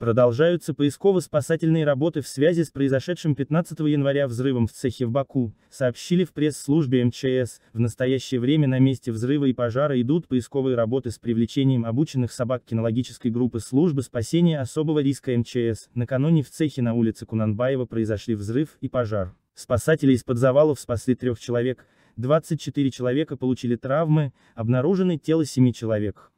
Продолжаются поисково-спасательные работы в связи с произошедшим 15 января взрывом в цехе в Баку, сообщили в пресс-службе МЧС. В настоящее время на месте взрыва и пожара идут поисковые работы с привлечением обученных собак кинологической группы службы спасения особого риска МЧС. Накануне в цехе на улице Кунанбаева произошли взрыв и пожар. Спасатели из-под завалов спасли трех человек, 24 человека получили травмы, обнаружены тело семи человек.